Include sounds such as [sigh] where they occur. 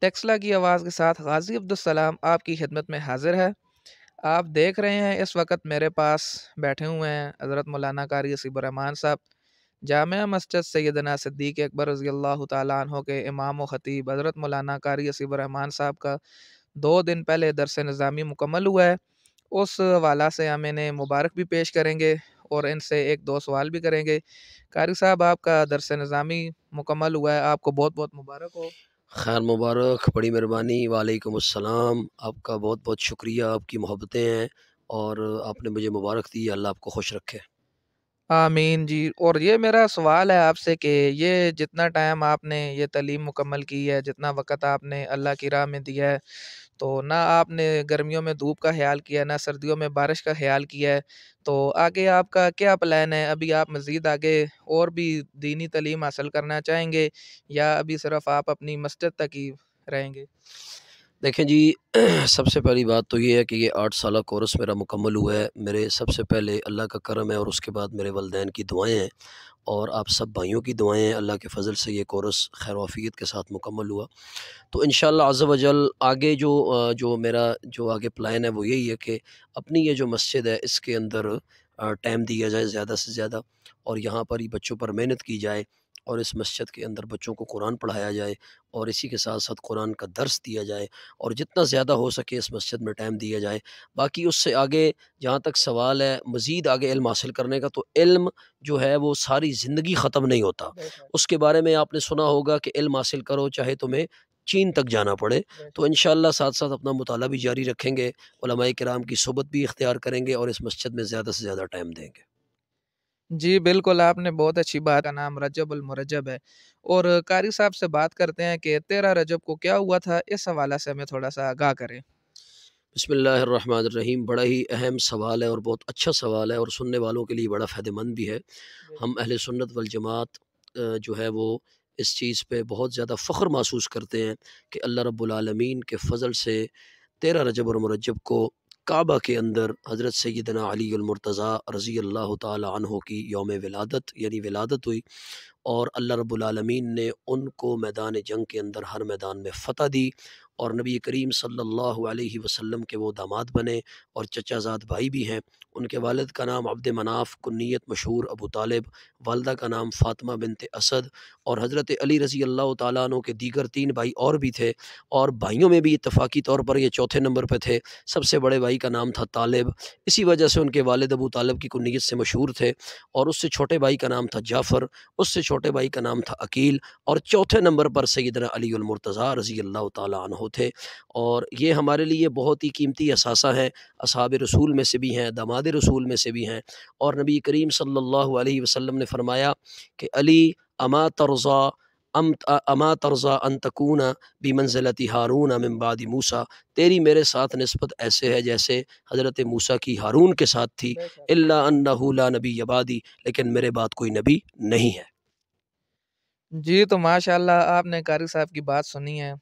टेक्सला की आवाज़ के साथ गाजी अब्दुलसलाम आपकी खिदमत में हाजिर है आप देख रहे हैं इस वक्त मेरे पास बैठे हुए हैं हज़रत मौलाना कारी रहमान साहब जाम मस्जिद सैदना सिद्दीक अकबर रजी अल्लाह तहों के इमाम व ख़तीब हज़रत मौलाना कारी रहमान साहब का दो दिन पहले दरस नज़ामी मुकम्मल हुआ है उस वाला से हम इन्हें मुबारक भी पेश करेंगे और इनसे एक दो सवाल भी करेंगे कारी साहब आपका दरस नज़ामी मुकम्मल हुआ है आपको बहुत बहुत मुबारक हो खैर मुबारक बड़ी मेहरबानी वालेकुम अस्सलाम आपका बहुत बहुत शुक्रिया आपकी मोहब्बतें हैं और आपने मुझे मुबारक दी अल्लाह आपको खुश रखे आमीन जी और ये मेरा सवाल है आपसे कि ये जितना टाइम आपने ये तलीम मुकम्मल की है जितना वक्त आपने अल्लाह की राह में दिया है तो ना आपने गर्मियों में धूप का ख्याल किया ना सर्दियों में बारिश का ख्याल किया है तो आगे आपका क्या प्लान है अभी आप मज़ीद आगे और भी दीनी तलीम हासिल करना चाहेंगे या अभी सिर्फ़ आप अपनी मस्जिद तक ही रहेंगे देखें जी [clears throat] सबसे पहली बात तो ये है कि ये आठ साल कोर्स मेरा मुकम्मल हुआ है मेरे सबसे पहले अल्लाह का करम है और उसके बाद मेरे वालदेन की दुआएं हैं और आप सब भाइयों की दुआएं हैं अल्लाह के फजल से ये कोर्स खैरवाफियत के साथ मुकम्मल हुआ तो इन शज़ वजल आगे जो जो मेरा जो आगे प्लान है वो यही है कि अपनी ये जो मस्जिद है इसके अंदर टाइम दिया जाए ज़्यादा से ज़्यादा और यहाँ पर ही बच्चों पर मेहनत की जाए और इस मस्जिद के अंदर बच्चों को कुरान पढ़ाया जाए और इसी के साथ साथ कुरान का दर्स दिया जाए और जितना ज़्यादा हो सके इस मस्जिद में टाइम दिया जाए बाकी उससे आगे जहाँ तक सवाल है मज़ीद आगे इल्म हासिल करने का तो इल्म जो है वो सारी ज़िंदगी ख़त्म नहीं होता उसके बारे में आपने सुना होगा कि इल्म हासिल करो चाहे तुम्हें चीन तक जाना पड़े तो इन साथ साथ अपना मुताल भी जारी रखेंगे कराम की सोबत भी इख्तियार करेंगे और इस मस्जिद में ज़्यादा से ज़्यादा टाइम देंगे जी बिल्कुल आपने बहुत अच्छी बात का नाम रजब अल मुरजब है और कारी साहब से बात करते हैं कि तेरह रजब को क्या हुआ था इस हवाले से हमें थोड़ा सा आगाह करें बसमीम बड़ा ही अहम सवाल है और बहुत अच्छा सवाल है और सुनने वालों के लिए बड़ा फ़ायदेमंद भी है हम अहल सुन्नत वल जमात जो है वो इस चीज़ पे बहुत ज़्यादा फ़ख्र महसूस करते हैं कि अल्लाह रब्बुल रबालमीन के फ़ज़ल से तेरह रजब और मरजब को काबा के अंदर हज़रत सैदना अली अलमरतज़ा रज़ी अल्लाह तहों की योम विलादत यानी विलादत हुई और अल्लाह रब्लमीन ने उनको मैदान जंग के अंदर हर मैदान में फ़तह दी और नबी करीम सल्लल्लाहु अलैहि वसल्लम के वो दामाद बने और चचाजाद भाई भी हैं उनके वालद का नाम अब्द मनाफ़ कुत मशहूर अबू तालिब वालदा का नाम फ़ातमा बिनत असद और हज़रत अली रज़ी अल्लाह तु के दीगर तीन भाई और भी थे और भाइयों में भी इतफ़ाक़ी तौर पर ये चौथे नंबर पर थे सबसे बड़े भाई का नाम था तालब इसी वजह से उनके वालद अबू तालब की कुत से मशहूर थे और उससे छोटे भाई का नाम था जाफ़र उससे छोटे भाई का नाम था अकील और चौथे नंबर पर सैदना अलीमरतज़ा रज़ी अल्लाह तह थे और ये हमारे लिए बहुत ही कीमती असासा हैं असाब रसूल में से भी हैं दामाद रसूल में से भी हैं और नबी करीम सल्ला वसम ने फरमाया कि अली अमा तरज़ा अम अमा तरज़ा अन बी भी मंजिलती हारून अमबाद मूसा तेरी मेरे साथ नस्बत ऐसे है जैसे हज़रत मूसा की हारून के साथ थी अल्ला नबी आबादी लेकिन मेरे बात कोई नबी नहीं है जी तो माशाल्लाह आपने कारी साहब की बात सुनी है